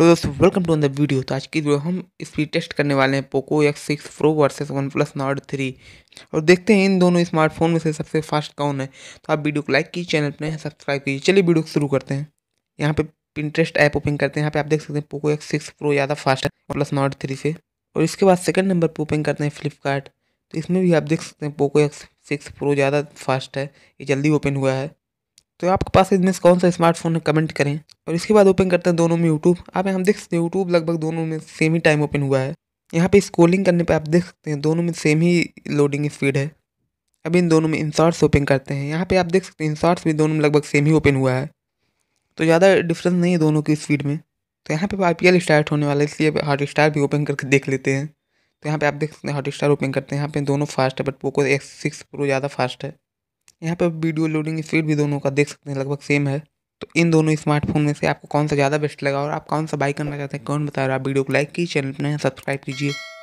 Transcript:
hello दोस्तों welcome to अंदर video तो आज की वीडियो हम स्पीड टेस्ट करने वाले हैं Poco X six Pro versus One Plus Nord three और देखते हैं इन दोनों स्मार्टफोन में से सबसे फास्ट कौन है तो आप वीडियो को लाइक कीजिए चैनल पर सब्सक्राइब कीजिए चलिए वीडियो को शुरू करते हैं यहाँ पे इंटरेस्ट ऐप ओपन करते हैं यहाँ पे आप देख सकते हैं पोको एक्स सिक्स प्रो ज़्यादा फास्ट है वन प्लस नॉट थ्री से और इसके बाद सेकेंड नंबर पर ओपन करते हैं फ्लिपकार्ट तो इसमें भी आप देख सकते हैं पोको एक्स सिक्स प्रो ज़्यादा फास्ट है ये जल्दी ओपन हुआ है तो आपके पास इनमें से कौन सा स्मार्टफोन है कमेंट करें और इसके बाद ओपन करते हैं दोनों में यूट्यूब आप यहाँ देख सकते हैं यूट्यूब लगभग दोनों में सेम ही टाइम ओपन हुआ है यहाँ पे स्कोलिंग करने पे आप देख सकते हैं दोनों में सेम ही लोडिंग स्पीड है अब इन दोनों में इंसार्ट्स ओपन करते हैं यहाँ पे आप देख सकते हैं इंसार्ट्स भी दोनों में लगभग सेम ही ओपन हुआ है तो ज़्यादा डिफरेंस नहीं है दोनों की स्पीड में तो यहाँ पे आई पी स्टार्ट होने वाला है इसलिए हॉट स्टार भी ओपन करके देख लेते हैं तो यहाँ पे आप देख सकते हैं हॉट स्टार ओपन करते हैं यहाँ पे दोनों फास्ट है but Poco X six Pro ज़्यादा फास्ट है यहाँ पे वीडियो लोडिंग स्पीड भी दोनों का देख सकते हैं लगभग सेम है तो इन दोनों स्मार्टफोन में से आपको कौन सा ज़्यादा बेस्ट लगा और आप कौन सा बाई करना चाहते हैं कौन बता रहा है वीडियो को लाइक कीजिए चैनल पर सब्सक्राइब कीजिए